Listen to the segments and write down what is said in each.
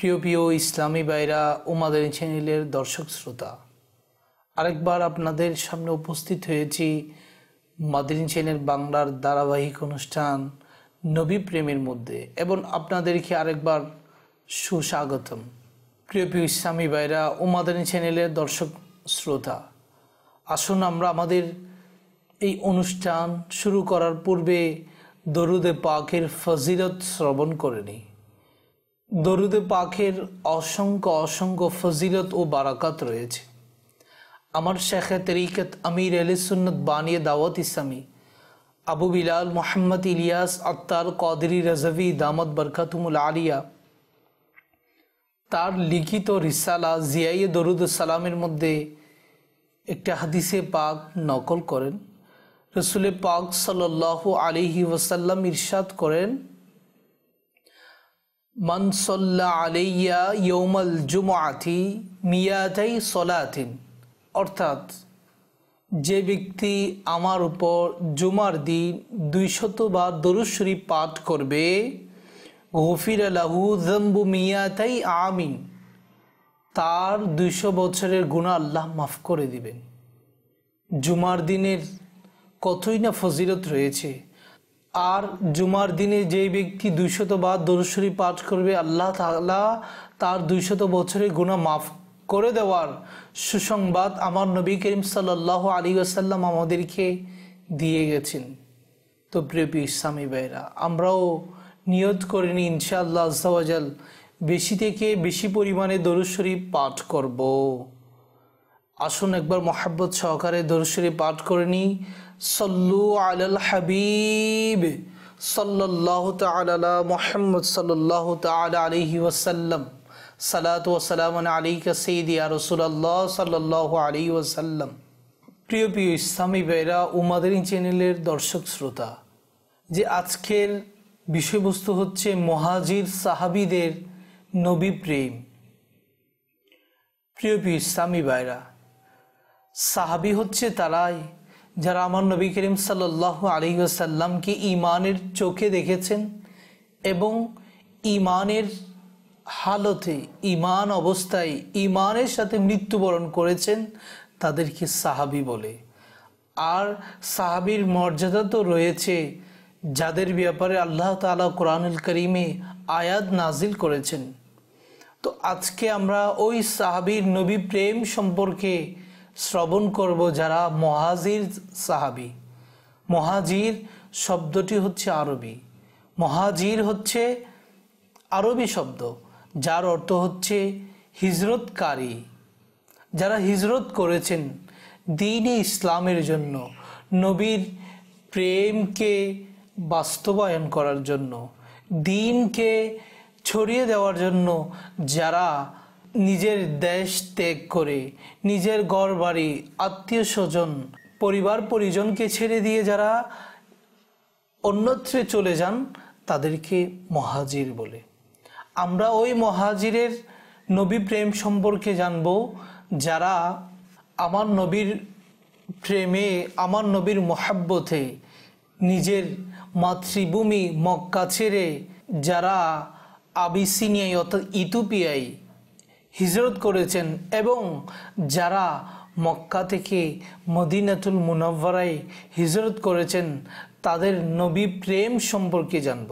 প্রিয় প্রিয় ইসলামী বাইরা উমাদের চ্যানেলের দর্শক শ্রোতা আরেকবার আপনাদের সামনে উপস্থিত হয়েছি মাদিন চ্যানেল বাংলার ধারাবাহিক অনুষ্ঠান নবী প্রেমের মধ্যে এবং আপনাদেরকে আরেকবার সুস্বাগতম প্রিয় প্রিয় ইসলামী বাইরা উমাদের চ্যানেলের দর্শক শ্রোতা আসুন আমরা আমাদের এই অনুষ্ঠান শুরু করার পূর্বে দরুদে পাকের ফজিলত শ্রবণ করে নিই দরুদে পাখের অসংখ্য অসংখ্য ফজিলত ও বারাকাত রয়েছে আমার শেখে তরিকত আমির আলি সুন্নত বানিয়ে দাওয়াত ইসলামী আবু বিলাল মোহাম্মদ ইলিয়াস আত্মার কদরি রাজভি দামত বরকাতুমুল আলিয়া তার লিখিত রিসালা জিয়াই দরুদ সালামের মধ্যে একটা হাদিসে পাক নকল করেন রসুলে পাক সাল আলিহি ওসাল্লাম ইরশাদ করেন মানসল্লা আলাইয়া ইয়ৌমাল জুমাথি মিয়াদাই সলাথিন অর্থাৎ যে ব্যক্তি আমার উপর জুমার দিন দুইশত বা দরুশ্বরী পাঠ করবে গফির আলাহু জম্বু মিয়াতাই আমিন তার দুইশো বছরের গুণা আল্লাহ মাফ করে দিবেন জুমার দিনের কতই না ফজিরত রয়েছে আর জুমার দিনে যেই ব্যক্তি দুইশত বার দরশরি পাঠ করবে আল্লাহ তালা তার দুইশত বছরে গুণা মাফ করে দেওয়ার সুসংবাদ আমার নবী করিম সাল্লাহ আলী আসাল্লাম আমাদেরকে দিয়ে গেছেন তো প্রিয় ইসলামী ভাইরা আমরাও নিয়ত করে নিই ইনশাআল্লাহ আজাল বেশি থেকে বেশি পরিমাণে দরশরি পাঠ করব আসুন একবার মহাব্বত সহকারে দরশরি পাঠ করে নিই সল্লু আলাল হাবিব সাল্লাহ তালা মোহাম্মদ সাল্লাহ তালা আলহি ওসাল্লাম সালাত ওসালাম আলী আর রসুল্লাহ সাল্লাহ আলাইহি ওয়াসাল্লাম প্রিয় প্রিয় ইসলামী ভাইরা উমাদারিন চ্যানেলের দর্শক শ্রোতা যে আজকের বিষয়বস্তু হচ্ছে মহাজির সাহাবিদের নবী প্রেম প্রিয় প্রিয় ইসলামী ভাইরা সাহাবি হচ্ছে তারাই যারা আমার নবী করিম সাল্লাহ আলহিউসাল্লামকে ইমানের চোখে দেখেছেন এবং ইমানের হালতে ইমান অবস্থায় ইমানের সাথে মৃত্যুবরণ করেছেন তাদেরকে সাহাবি বলে আর সাহাবির মর্যাদা তো রয়েছে যাদের ব্যাপারে আল্লাহ তালা কোরআনুল করিমে আয়াত নাজিল করেছেন তো আজকে আমরা ওই সাহাবির নবী প্রেম সম্পর্কে শ্রবণ করব যারা মহাজির সাহাবি মহাজির শব্দটি হচ্ছে আরবি মহাজির হচ্ছে আরবি শব্দ যার অর্থ হচ্ছে হিজরতকারী যারা হিজরত করেছেন দিনে ইসলামের জন্য নবীর প্রেমকে বাস্তবায়ন করার জন্য দিনকে ছড়িয়ে দেওয়ার জন্য যারা নিজের দেশ ত্যাগ করে নিজের গড় বাড়ি আত্মীয় স্বজন পরিবার পরিজনকে ছেড়ে দিয়ে যারা অন্যত্রে চলে যান তাদেরকে মহাজির বলে আমরা ওই মহাজিরের নবী প্রেম সম্পর্কে জানব যারা আমার নবীর প্রেমে আমার নবীর মহাব্বতে নিজের মাতৃভূমি মক্কা ছেড়ে যারা আবিসিনিয়ায় অর্থাৎ ইথিওপিয়ায় হিজরত করেছেন এবং যারা মক্কা থেকে মদিনাতুল মুনাভারাই হিজরত করেছেন তাদের নবী প্রেম সম্পর্কে জানব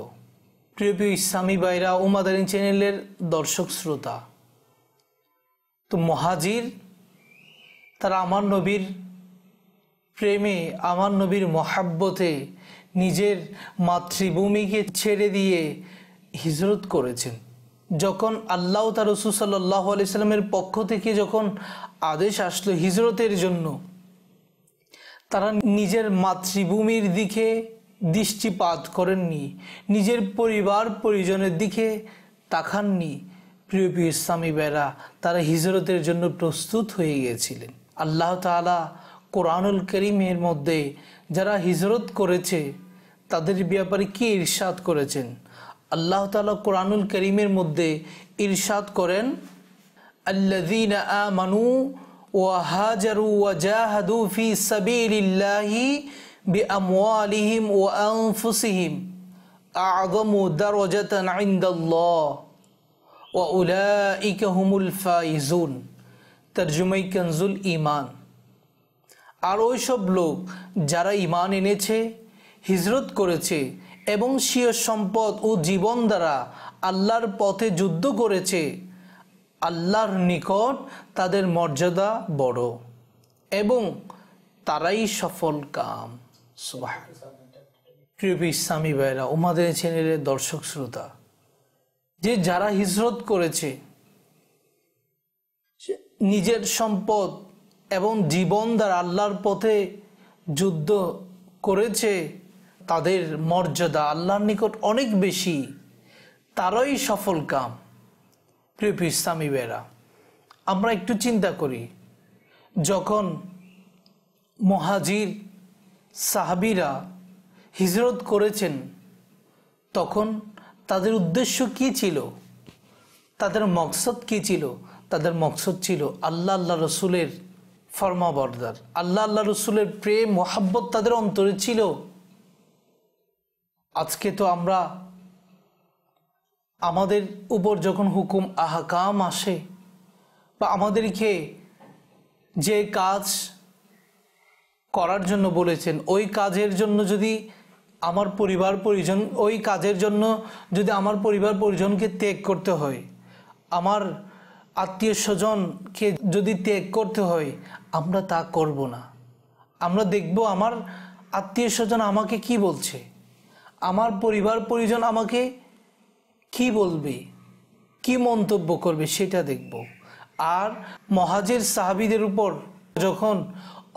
প্রিয় ইসলামী বাইরা উমাদারিন চ্যানেলের দর্শক শ্রোতা তো মহাজির তারা আমার নবীর প্রেমে আমার নবীর মহাব্বতে নিজের মাতৃভূমিকে ছেড়ে দিয়ে হিজরত করেছেন যখন আল্লাহ তার রসুল সাল্লাহ পক্ষ থেকে যখন আদেশ আসলো হিজরতের জন্য তারা নিজের মাতৃভূমির দিকে দৃষ্টিপাত করেননি নিজের পরিবার পরিজনের দিকে তাকাননি প্রিয় প্রিয় ইসলামী বেরা তারা হিজরতের জন্য প্রস্তুত হয়ে গিয়েছিলেন আল্লাহ তালা কোরআনুল করিমের মধ্যে যারা হিজরত করেছে তাদের ব্যাপারে কি ইরশাদ করেছেন আল্লাহ তালা কোরআনুল করিমের মধ্যে ইরশাদ করেন আল্লাদিন আমানু ওয়াহাজারু ওয়াজাহাদু ফি সাবিলিল্লাহি বি আমওয়ালিহিম ওয়া আনফুসিহিম আযমু দারাজাতান ইনদাল্লাহ ওয়া উলাইকা হুমুল ফাইজুন তারজমাই কানজুল ঈমান আর ওই সব লোক যারা ঈমান এনেছে হিজরত করেছে এবং স্বীয় সম্পদ ও জীবন দ্বারা আল্লাহর পথে যুদ্ধ করেছে আল্লাহর নিকট তাদের মর্যাদা বড় এবং তারাই সফল কাম সুবাহ ইসলামী ভাইরা উমাদের চ্যানেলের দর্শক শ্রোতা যে যারা হিজরত করেছে নিজের সম্পদ এবং জীবন দ্বারা আল্লাহর পথে যুদ্ধ করেছে তাদের মর্যাদা আল্লাহর নিকট অনেক বেশি তারাই সফল কাম প্রিয় ইসলামী বেরা আমরা একটু চিন্তা করি যখন মহাজির সাহাবিরা হিজরত করেছেন তখন তাদের উদ্দেশ্য কি ছিল তাদের মকসদ কি ছিল তাদের মকসদ ছিল আল্লাহ আল্লাহ রসুলের ফর্মাবর্দার আল্লাহ আল্লাহ রসুলের প্রেম মোহাব্বত তাদের অন্তরে ছিল আজকে তো আমরা আমাদের উপর যখন হুকুম আহাকাম আসে বা আমাদেরকে যে কাজ করার জন্য বলেছেন ওই কাজের জন্য যদি আমার পরিবার পরিজন ওই কাজের জন্য যদি আমার পরিবার পরিজনকে ত্যাগ করতে হয় আমার আত্মীয় স্বজনকে যদি ত্যাগ করতে হয় আমরা তা করব না আমরা দেখব আমার আত্মীয় স্বজন আমাকে কি বলছে আমার পরিবার পরিজন আমাকে কি বলবে কি মন্তব্য করবে সেটা দেখব আর মহাজের সাহাবিদের উপর যখন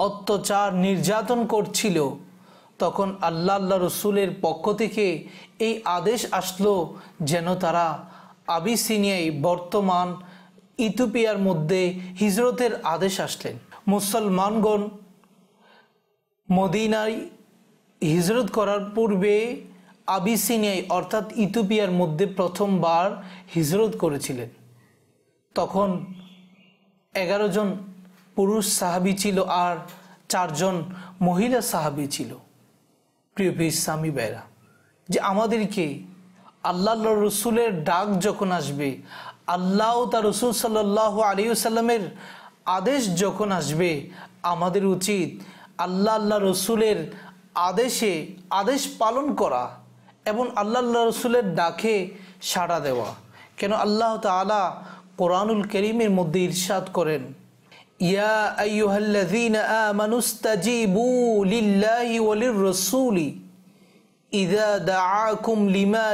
অত্যাচার নির্যাতন করছিল তখন আল্লাহ আল্লাহ রসুলের পক্ষ থেকে এই আদেশ আসলো যেন তারা আবিসিনিয়াই বর্তমান ইথিওপিয়ার মধ্যে হিজরতের আদেশ আসলেন মুসলমানগণ মদিনায় হিজরত করার পূর্বে আবিসিনিয়ায় অর্থাৎ ইথোপিয়ার মধ্যে প্রথমবার হিজরত করেছিলেন তখন এগারো জন পুরুষ সাহাবি ছিল আর চারজন মহিলা সাহাবি ছিল প্রিয় পি ইসলামী বেরা যে আমাদেরকে আল্লাহ রসুলের ডাক যখন আসবে আল্লাহ তার রসুল সাল্লাহ আলিউসাল্লামের আদেশ যখন আসবে আমাদের উচিত আল্লাহ আল্লাহ রসুলের আদেশে আদেশ পালন করা এবং আল্লাহ রসুলের ডাকে সাড়া দেওয়া কেন আল্লাহ তালা কোরআনুল করিমের মধ্যে ইরশাদ করেন ইয়া লিমা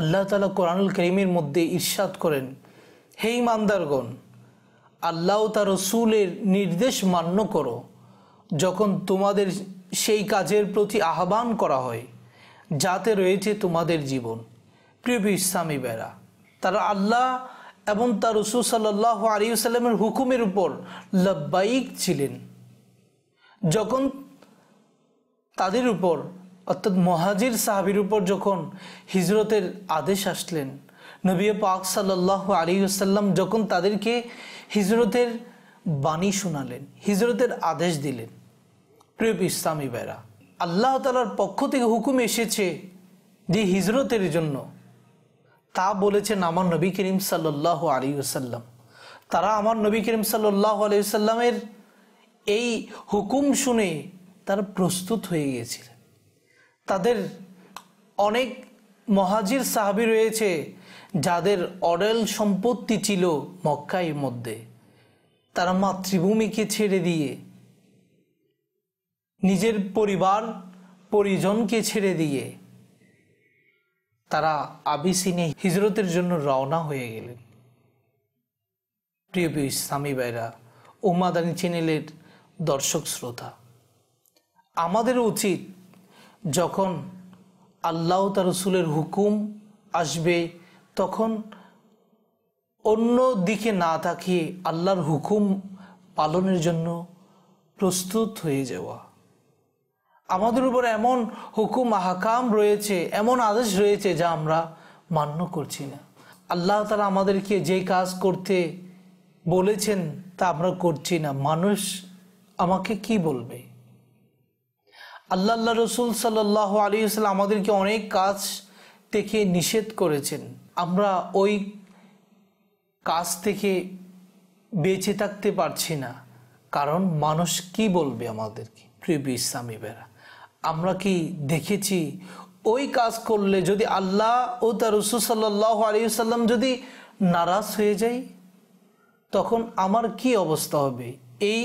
আল্লাহ তাআলা কোরআনুল করিমের মধ্যে ইরশাদ করেন হে ইমানদারগণ আল্লাহ তার রসুলের নির্দেশ মান্য করো যখন তোমাদের সেই কাজের প্রতি আহ্বান করা হয় যাতে রয়েছে তোমাদের জীবন প্রিয় ইসলামী বেড়া তারা আল্লাহ এবং তার রসুল সাল্লাহ আলিউসাল্লামের হুকুমের উপর লব্বাইক ছিলেন যখন তাদের উপর অর্থাৎ মহাজির সাহাবির উপর যখন হিজরতের আদেশ আসলেন নবী পাক সাল্লাহ আলিউসাল্লাম যখন তাদেরকে হিজরতের বাণী শোনালেন হিজরতের আদেশ দিলেন প্রিয় ইসলামী বেড়া আল্লাহ তালার পক্ষ থেকে হুকুম এসেছে যে হিজরতের জন্য তা বলেছেন আমার নবী করিম সাল্লাহ আলিউসাল্লাম তারা আমার নবী করিম সাল্লাহ আলিউসাল্লামের এই হুকুম শুনে তারা প্রস্তুত হয়ে গিয়েছিলেন তাদের অনেক মহাজির সাহাবি রয়েছে যাদের অডেল সম্পত্তি ছিল মক্কায় মধ্যে তারা মাতৃভূমিকে ছেড়ে দিয়ে নিজের পরিবার পরিজনকে ছেড়ে দিয়ে তারা আবিসিনে হিজরতের জন্য রওনা হয়ে গেলেন প্রিয় প্রিয় ইসলামী ভাইরা উমাদানি চ্যানেলের দর্শক শ্রোতা আমাদের উচিত যখন আল্লাহ তার রসুলের হুকুম আসবে তখন অন্য দিকে না তাকিয়ে আল্লাহর হুকুম পালনের জন্য প্রস্তুত হয়ে যাওয়া আমাদের উপর এমন হুকুম আহকাম রয়েছে এমন আদেশ রয়েছে যা আমরা মান্য করছি না আল্লাহ তারা আমাদেরকে যে কাজ করতে বলেছেন তা আমরা করছি না মানুষ আমাকে কি বলবে আল্লাহ আল্লাহ রসুল সাল্লাহ আলী সাল্লাম আমাদেরকে অনেক কাজ থেকে নিষেধ করেছেন আমরা ওই কাজ থেকে বেঁচে থাকতে পারছি না কারণ মানুষ কি বলবে আমাদেরকে প্রিয় ইসলামী বেড়া আমরা কি দেখেছি ওই কাজ করলে যদি আল্লাহ ও তার রসুল সাল্লাহ সাল্লাম যদি নারাজ হয়ে যাই তখন আমার কি অবস্থা হবে এই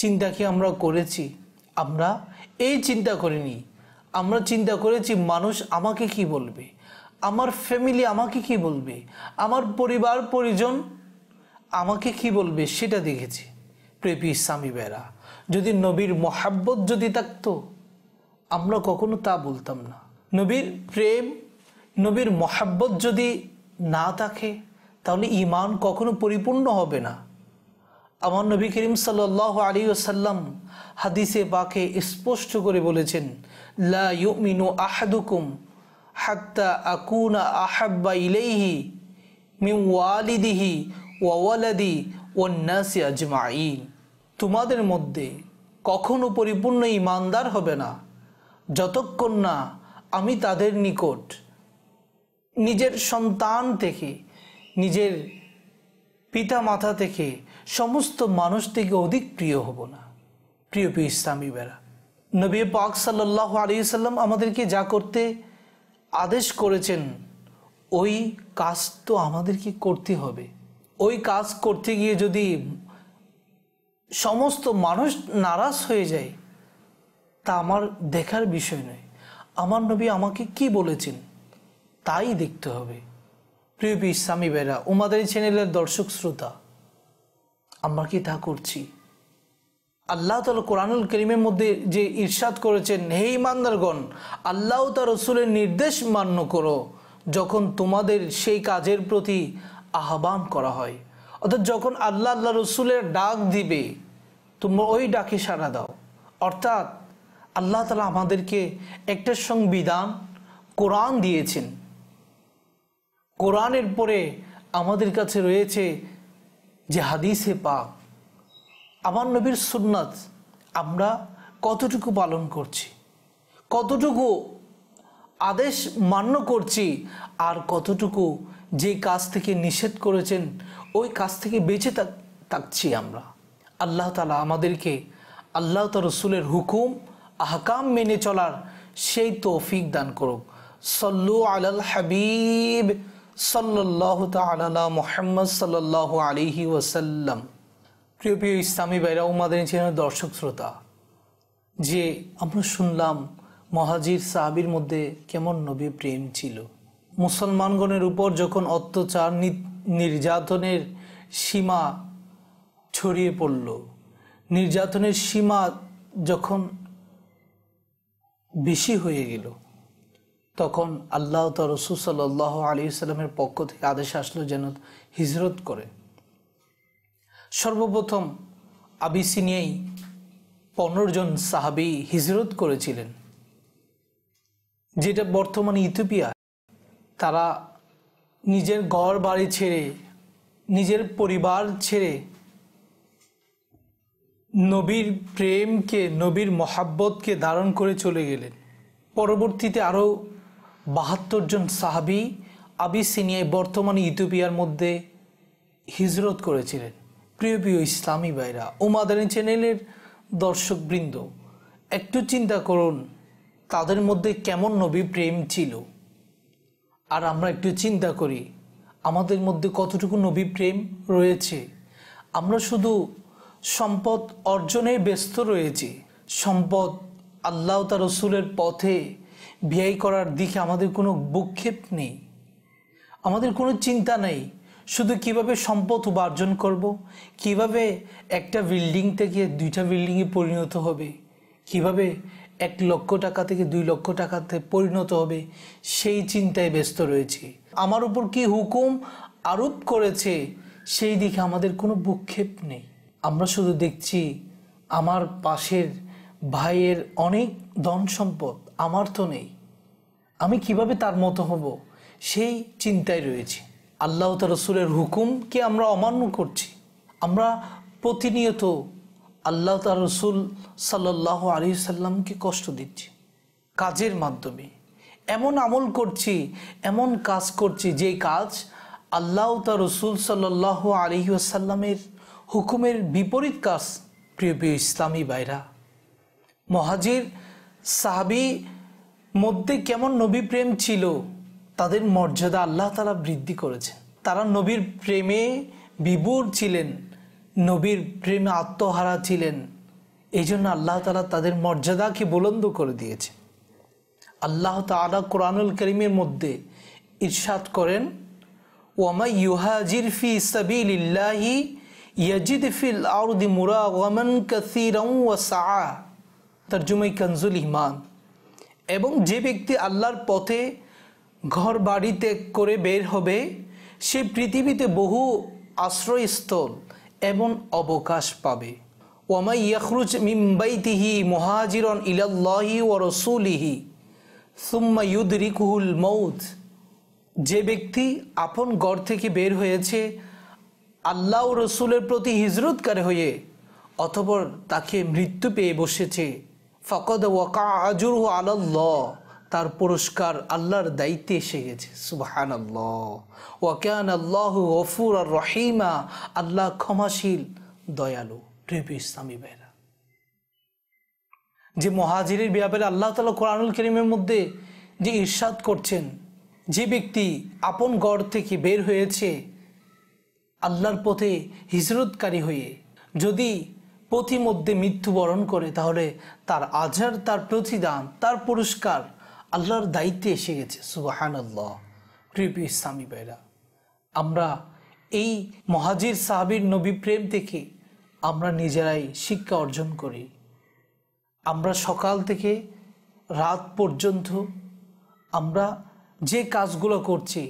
চিন্তা কি আমরা করেছি আমরা এই চিন্তা করিনি আমরা চিন্তা করেছি মানুষ আমাকে কি বলবে আমার ফ্যামিলি আমাকে কি বলবে আমার পরিবার পরিজন আমাকে কি বলবে সেটা দেখেছি প্রেপি স্বামী বেড়া যদি নবীর মহাব্বত যদি থাকতো আমরা কখনো তা বলতাম না নবীর প্রেম নবীর মহাব্বত যদি না থাকে তাহলে ইমান কখনো পরিপূর্ণ হবে না আমার নবী করিম সাল আলী ওসাল্লাম হাদিসে বাকে স্পষ্ট করে বলেছেন লা ইউমিনু আহাদুকুম হাত্তা আকুনা আহাব্বা ইলেহি মিউ ওয়ালিদিহি ওয়ালাদি ওয়ান্নাসি আজমাইন তোমাদের মধ্যে কখনো পরিপূর্ণ ইমানদার হবে না যতক্ষণ না আমি তাদের নিকট নিজের সন্তান থেকে নিজের পিতা মাথা থেকে সমস্ত মানুষ থেকে অধিক প্রিয় হব না প্রিয় প্রিয় ইসলামী বেড়া নবী পাক সাল্লাহ আলিয়াল্লাম আমাদেরকে যা করতে আদেশ করেছেন ওই কাজ তো আমাদেরকে করতে হবে ওই কাজ করতে গিয়ে যদি সমস্ত মানুষ নারাজ হয়ে যায় তা আমার দেখার বিষয় নয় আমার নবী আমাকে কি বলেছেন তাই দেখতে হবে প্রিয় ইসলামী বেরা উমাদারি চ্যানেলের দর্শক শ্রোতা আমরা কি তা করছি আল্লাহ তালা কোরআনুল করিমের মধ্যে যে ইরশাদ করেছেন হে ইমানদারগণ আল্লাহ তার রসুলের নির্দেশ মান্য করো যখন তোমাদের সেই কাজের প্রতি আহ্বান করা হয় অর্থাৎ যখন আল্লাহ আল্লাহ রসুলের ডাক দিবে তোমরা ওই ডাকে সাড়া দাও অর্থাৎ আল্লাহ তালা আমাদেরকে একটা সংবিধান কোরআন দিয়েছেন কোরআনের পরে আমাদের কাছে রয়েছে যে হাদিসে পাক আমার নবীর সুন্নাত আমরা কতটুকু পালন করছি কতটুকু আদেশ মান্য করছি আর কতটুকু যে কাজ থেকে নিষেধ করেছেন ওই কাজ থেকে বেঁচে থাকছি আমরা আল্লাহ তালা আমাদেরকে আল্লাহ তার রসুলের হুকুম আহকাম মেনে চলার সেই তৌফিক দান করুক সল্লু আলাল হাবিব সাল্লাহ তালা মোহাম্মদ সাল্লাহ আলিহি ওয়াসাল্লাম প্রিয় প্রিয় ইসলামী বাইরা উমাদের দর্শক শ্রোতা যে আমরা শুনলাম মহাজির সাহাবির মধ্যে কেমন নবী প্রেম ছিল মুসলমানগণের উপর যখন অত্যাচার নির্যাতনের সীমা ছড়িয়ে পড়ল নির্যাতনের সীমা যখন বেশি হয়ে গেল তখন আল্লাহ তার রসুল সাল্লাহ আলী ইসলামের পক্ষ থেকে আদেশ আসলো যেন হিজরত করে সর্বপ্রথম আবিসিনিয়াই পনেরো জন সাহাবি হিজরত করেছিলেন যেটা বর্তমানে ইথোপিয়া তারা নিজের ঘর বাড়ি ছেড়ে নিজের পরিবার ছেড়ে নবীর প্রেমকে নবীর মহাব্বতকে ধারণ করে চলে গেলেন পরবর্তীতে আরও বাহাত্তর জন সাহাবি আবিসিনিয়ায় বর্তমানে ইথিওপিয়ার মধ্যে হিজরত করেছিলেন প্রিয় প্রিয় ইসলামী ভাইরা উমাদানি চ্যানেলের দর্শকবৃন্দ একটু চিন্তা করুন তাদের মধ্যে কেমন নবী প্রেম ছিল আর আমরা একটু চিন্তা করি আমাদের মধ্যে কতটুকু নবী প্রেম রয়েছে আমরা শুধু সম্পদ অর্জনে ব্যস্ত রয়েছি সম্পদ আল্লাহ তার রসুলের পথে ব্যয় করার দিকে আমাদের কোনো বুক্ষেপ নেই আমাদের কোনো চিন্তা নেই শুধু কিভাবে সম্পদ উপার্জন করব। কিভাবে একটা বিল্ডিং থেকে দুইটা বিল্ডিংয়ে পরিণত হবে কিভাবে এক লক্ষ টাকা থেকে দুই লক্ষ টাকাতে পরিণত হবে সেই চিন্তায় ব্যস্ত রয়েছে আমার উপর কি হুকুম আরোপ করেছে সেই দিকে আমাদের কোনো ভূক্ষেপ নেই আমরা শুধু দেখছি আমার পাশের ভাইয়ের অনেক ধন সম্পদ আমার তো নেই আমি কিভাবে তার মতো হব সেই চিন্তায় রয়েছি আল্লাহ তা রসুলের হুকুমকে আমরা অমান্য করছি আমরা প্রতিনিয়ত আল্লাহ তার রসুল সাল্লাহ আলী সাল্লামকে কষ্ট দিচ্ছি কাজের মাধ্যমে এমন আমল করছি এমন কাজ করছি যে কাজ আল্লাহ তা রসুল সাল্লাহ আলহি আসাল্লামের হুকুমের বিপরীত কাজ প্রিয় প্রিয় ইসলামী বাইরা মহাজির সাহাবি মধ্যে কেমন নবী প্রেম ছিল তাদের মর্যাদা আল্লাহ তালা বৃদ্ধি করেছে তারা নবীর প্রেমে বিভোর ছিলেন নবীর প্রেমে আত্মহারা ছিলেন এই জন্য আল্লাহ তালা তাদের মর্যাদাকে বুলন্দ করে দিয়েছে আল্লাহ তালা কোরআনুল করিমের মধ্যে ইরশাদ করেন ওয়ামা ইউহাজির ফি সাবিল্লাহি ইয়াজিদ ফিল আরদি মুরা ওয়ামান কাসিরা তার জুমাই কানজুল ইমান এবং যে ব্যক্তি আল্লাহর পথে ঘর বাড়ি ত্যাগ করে বের হবে সে পৃথিবীতে বহু আশ্রয়স্থল এবং অবকাশ পাবে ওয়ামাই ইয়াখরুজ মিম্বাইতিহি মহাজিরন ইলাল্লাহি ও রসুলিহি সুম্মা ইউদ রিকুহুল মৌদ যে ব্যক্তি আপন ঘর থেকে বের হয়েছে আল্লাহ রসুলের প্রতি হিজরতকার হয়ে অথবর তাকে মৃত্যু পেয়ে বসেছে ফকদ ওয়াকা আজুর আল্লাহ তার পুরস্কার আল্লাহর দায়িত্বে এসে গেছে সুবাহান আল্লাহ ওয়াকান আল্লাহ গফুর আর রহিমা আল্লাহ ক্ষমাশীল দয়ালু প্রেমী ইসলামী বেহরা যে মহাজিরের ব্যাপারে আল্লাহ তালা কোরআনুল করিমের মধ্যে যে ঈর্ষাদ করছেন যে ব্যক্তি আপন গড় থেকে বের হয়েছে আল্লাহর পথে হিজরতকারী হয়ে যদি পথিমধ্যে মৃত্যুবরণ করে তাহলে তার আজার তার প্রতিদান তার পুরস্কার আল্লাহর দায়িত্বে এসে গেছে সুবাহান আল্লাহ কৃপি ইসলামী ভাইরা আমরা এই মহাজির সাহাবির নবী প্রেম থেকে আমরা নিজেরাই শিক্ষা অর্জন করি আমরা সকাল থেকে রাত পর্যন্ত আমরা যে কাজগুলো করছি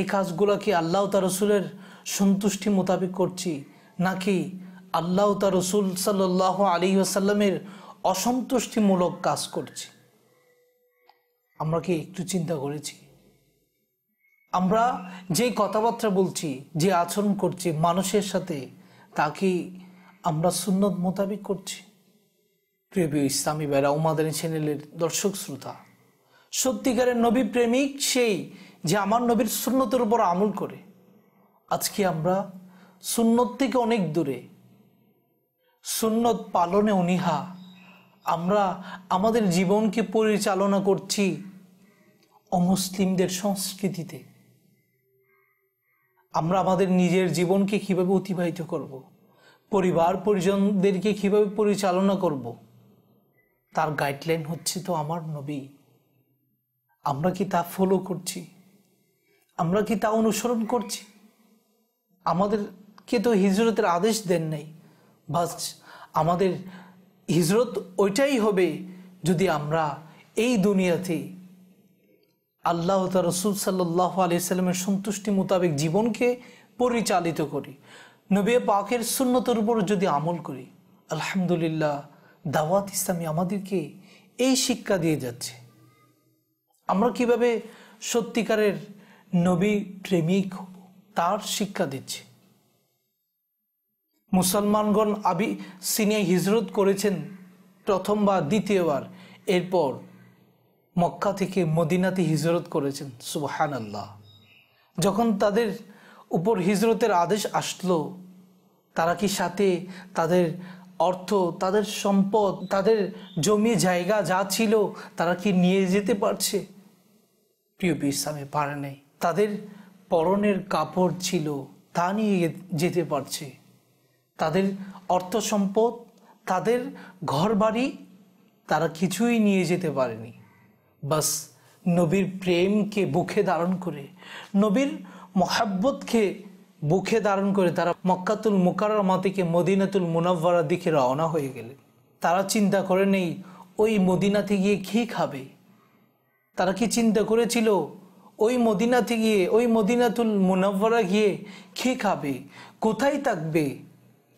এই কাজগুলো কি আল্লাহ তার রসুলের সন্তুষ্টি মোতাবেক করছি নাকি আল্লাহ তা রসুল সাল্লাহ আলী আসাল্লামের অসন্তুষ্টিমূলক কাজ করছি আমরা কি একটু চিন্তা করেছি আমরা যে কথাবার্তা বলছি যে আচরণ করছি মানুষের সাথে তা কি আমরা সুন্নত মোতাবেক করছি প্রিয় ইসলামী বেড়া উমাদের চ্যানেলের দর্শক শ্রোতা সত্যিকারের নবী প্রেমিক সেই যে আমার নবীর সুন্নতের উপর আমল করে আজকে আমরা সুন্নত থেকে অনেক দূরে সুন্নত পালনে অনিহা আমরা আমাদের জীবনকে পরিচালনা করছি অমুসলিমদের সংস্কৃতিতে আমরা আমাদের নিজের জীবনকে কিভাবে অতিবাহিত করব। পরিবার পরিজনদেরকে কিভাবে পরিচালনা করব। তার গাইডলাইন হচ্ছে তো আমার নবী আমরা কি তা ফলো করছি আমরা কি তা অনুসরণ করছি আমাদেরকে তো হিজরতের আদেশ দেন নাই বাস আমাদের হিজরত ওইটাই হবে যদি আমরা এই দুনিয়াতে আল্লাহ তার রসুল সাল্লাহ আলিয়াল্লামের সন্তুষ্টি মোতাবেক জীবনকে পরিচালিত করি নবী পাকের সুন্নতর উপর যদি আমল করি আলহামদুলিল্লাহ দাওয়াত ইসলামী আমাদেরকে এই শিক্ষা দিয়ে যাচ্ছে আমরা কিভাবে সত্যিকারের নবী প্রেমিক তার শিক্ষা দিচ্ছে মুসলমানগণ আবি সিনে হিজরত করেছেন প্রথম বা দ্বিতীয়বার এরপর মক্কা থেকে মদিনাতে হিজরত করেছেন সুবাহান আল্লাহ যখন তাদের উপর হিজরতের আদেশ আসলো তারা কি সাথে তাদের অর্থ তাদের সম্পদ তাদের জমি জায়গা যা ছিল তারা কি নিয়ে যেতে পারছে প্রিয় ইসলামে পারে নাই তাদের পরনের কাপড় ছিল তা নিয়ে যেতে পারছে তাদের অর্থ সম্পদ তাদের ঘর বাড়ি তারা কিছুই নিয়ে যেতে পারেনি বাস নবীর প্রেমকে বুকে ধারণ করে নবীর মহাব্বতকে বুকে ধারণ করে তারা মক্কাতুল মোকারমা থেকে মদিনাতুল মুনাব্বারার দিকে রওনা হয়ে গেলে তারা চিন্তা করে নেই ওই মদিনাতে গিয়ে কী খাবে তারা কি চিন্তা করেছিল ওই মদিনাতে গিয়ে ওই মদিনাতুল মুনাব্বরা গিয়ে খেয়ে খাবে কোথায় থাকবে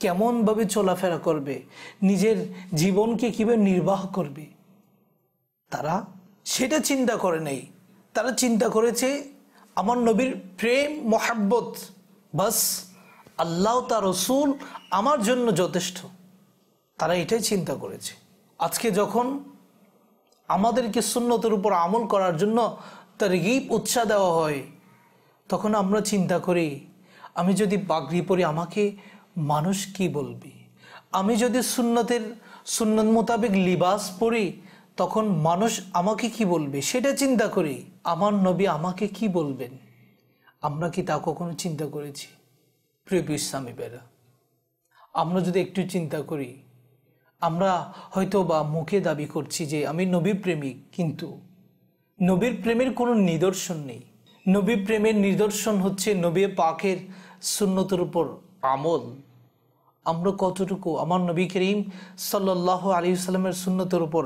কেমনভাবে চলাফেরা করবে নিজের জীবনকে কীভাবে নির্বাহ করবে তারা সেটা চিন্তা করে নেই তারা চিন্তা করেছে আমার নবীর প্রেম মোহাব্বত বাস আল্লাহ তার রসুল আমার জন্য যথেষ্ট তারা এটাই চিন্তা করেছে আজকে যখন আমাদেরকে সুন্নতের উপর আমল করার জন্য তার গিপ উৎসাহ দেওয়া হয় তখন আমরা চিন্তা করি আমি যদি বাগরি পড়ি আমাকে মানুষ কি বলবে আমি যদি সুন্নতের সুন্নত মোতাবেক লিবাস পড়ি তখন মানুষ আমাকে কি বলবে সেটা চিন্তা করি আমার নবী আমাকে কি বলবেন আমরা কি তা কখনো চিন্তা করেছি প্রিয় ইসলামী বেরা আমরা যদি একটু চিন্তা করি আমরা হয়তো বা মুখে দাবি করছি যে আমি নবী প্রেমিক কিন্তু নবীর প্রেমের কোনো নিদর্শন নেই নবী প্রেমের নিদর্শন হচ্ছে নবী পাকের শূন্যতর উপর আমল আমরা কতটুকু আমার নবী করিম সাল্লাহ আলী সাল্লামের সুন্নতের উপর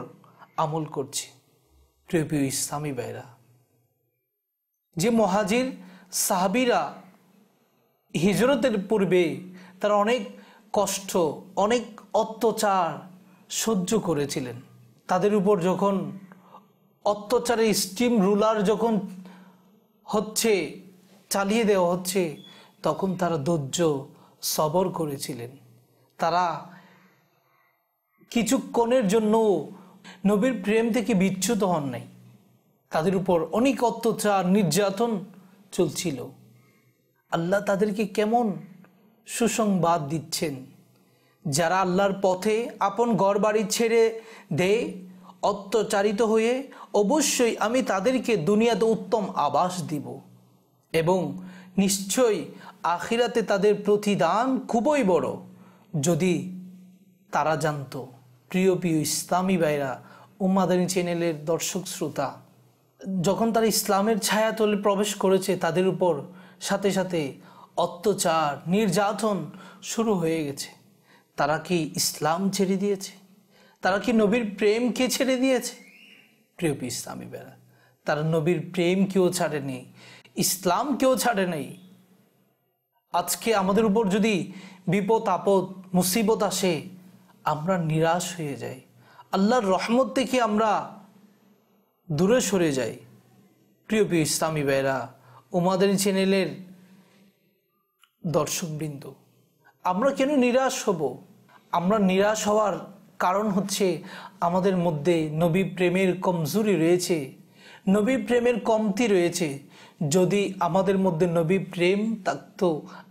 আমল করছি প্রিয় ইসলামী বাইরা যে মহাজির সাহাবিরা হিজরতের পূর্বে তারা অনেক কষ্ট অনেক অত্যাচার সহ্য করেছিলেন তাদের উপর যখন অত্যাচারে স্টিম রুলার যখন হচ্ছে চালিয়ে দেওয়া হচ্ছে তখন তারা ধৈর্য সবর করেছিলেন তারা কিছুক্ষণের জন্য নবীর প্রেম থেকে বিচ্যুত হন নাই তাদের উপর অনেক অত্যাচার নির্যাতন চলছিল আল্লাহ তাদেরকে কেমন সুসংবাদ দিচ্ছেন যারা আল্লাহর পথে আপন ঘর বাড়ি ছেড়ে দেয় অত্যাচারিত হয়ে অবশ্যই আমি তাদেরকে দুনিয়াতে উত্তম আবাস দিব এবং নিশ্চয়ই আখিরাতে তাদের প্রতিদান খুবই বড় যদি তারা জানত প্রিয় প্রিয় ইসলামী ভাইরা উম্মাদানি চ্যানেলের দর্শক শ্রোতা যখন তারা ইসলামের ছায়াতলে প্রবেশ করেছে তাদের উপর সাথে সাথে অত্যাচার নির্যাতন শুরু হয়ে গেছে তারা কি ইসলাম ছেড়ে দিয়েছে তারা কি নবীর প্রেমকে ছেড়ে দিয়েছে প্রিয় ইসলামী বেড়া তারা নবীর প্রেম কেউ ছাড়েনি ইসলাম কেউ ছাড়েনি আজকে আমাদের উপর যদি বিপদ আপদ মুসিবত আসে আমরা নিরাশ হয়ে যাই আল্লাহর রহমত থেকে আমরা দূরে সরে যাই প্রিয় প্রিয় ইসলামী বেড়া ওমাদের চ্যানেলের দর্শকবৃন্দ আমরা কেন নিরাশ হব আমরা নিরাশ হওয়ার কারণ হচ্ছে আমাদের মধ্যে নবী প্রেমের কমজুরি রয়েছে নবী প্রেমের কমতি রয়েছে যদি আমাদের মধ্যে নবী প্রেম থাকত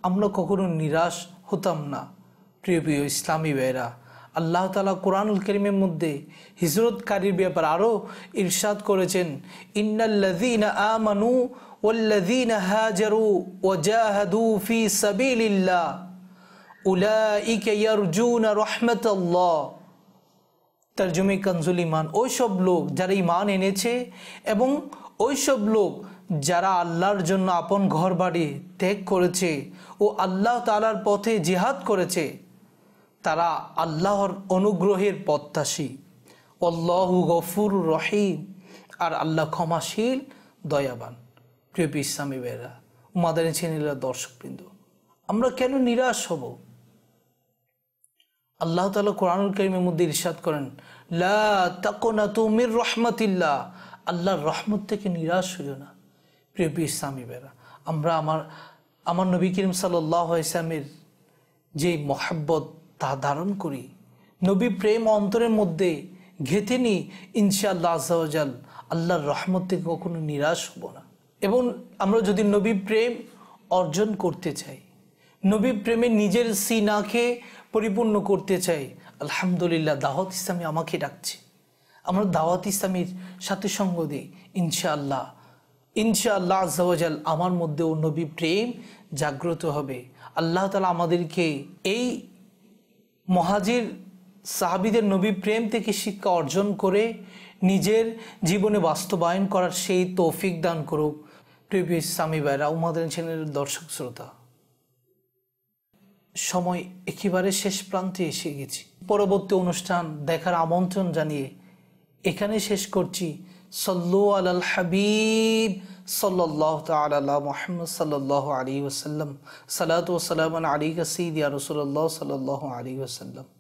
আমরা কখনো নিরাশ হতাম না প্রিয় প্রিয় ইসলামী বেয়েরা আল্লাহ তালা কোরআনুল করিমের মধ্যে হিজরতকারীর ব্যাপার আরও ইরশাদ করেছেন ইন্নাল্লাযীনা আমানু ওয়াল্লাযীনা হাজারু ওয়াজাহাদু ফি সাবিলিল্লাহ উলাইকা ইয়ারজুনা রাহমাতাল্লাহ তার জমি কানজুল ইমান সব লোক যারা ইমান এনেছে এবং ওই সব লোক যারা আল্লাহর জন্য আপন ঘর বাড়ি ত্যাগ করেছে ও আল্লাহ তালার পথে জিহাদ করেছে তারা আল্লাহর অনুগ্রহের প্রত্যাশী অল্লাহু গফুর রহিম আর আল্লাহ ক্ষমাশীল দয়াবান প্রিয় ইসলামী বেরা মাদানী ছেনিলা দর্শকবৃন্দ আমরা কেন নিরাশ হব আল্লাহ তালা কোরআনুল করিমের মধ্যে ইরশাদ করেন লা আল্লাহর রহমত থেকে নিরাশ হইও না প্রিয় ইসলামী বেরা আমরা আমার আমার নবী করিম সাল্লাহ ইসলামের যে মহাব্বত তা ধারণ করি নবী প্রেম অন্তরের মধ্যে ঘেঁথে নিই ইনশাআল্লাহ আজাল আল্লাহর রহমত থেকে কখনো নিরাশ হব না এবং আমরা যদি নবী প্রেম অর্জন করতে চাই নবী প্রেমে নিজের সিনাকে পরিপূর্ণ করতে চাই আলহামদুলিল্লাহ দাওয়াত ইসলামী আমাকে ডাকছে আমরা দাওয়াত ইসলামীর সাথে সঙ্গ দিই ইনশাআল্লাহ ইনশাআল্লাহ আজাল আমার মধ্যেও নবী প্রেম জাগ্রত হবে আল্লাহ তালা আমাদেরকে এই মহাজির সাহাবিদের নবী প্রেম থেকে শিক্ষা অর্জন করে নিজের জীবনে বাস্তবায়ন করার সেই তৌফিক দান করুক প্রিভিয়াস স্বামী বাইরা উমাদের চ্যানেলের দর্শক শ্রোতা সময় একেবারে শেষ প্রান্তে এসে গেছি পরবর্তী অনুষ্ঠান দেখার আমন্ত্রণ জানিয়ে এখানে শেষ করছি সল্লু আলাল হাবিব সাল্লাহ তাল্লাহ মোহাম্মদ সাল্লাহ আলী ওসাল্লাম সালাত ওসালাম আলী কাসিদিয়া রসুল্লাহ সাল্লাহ আলী ওসাল্লাম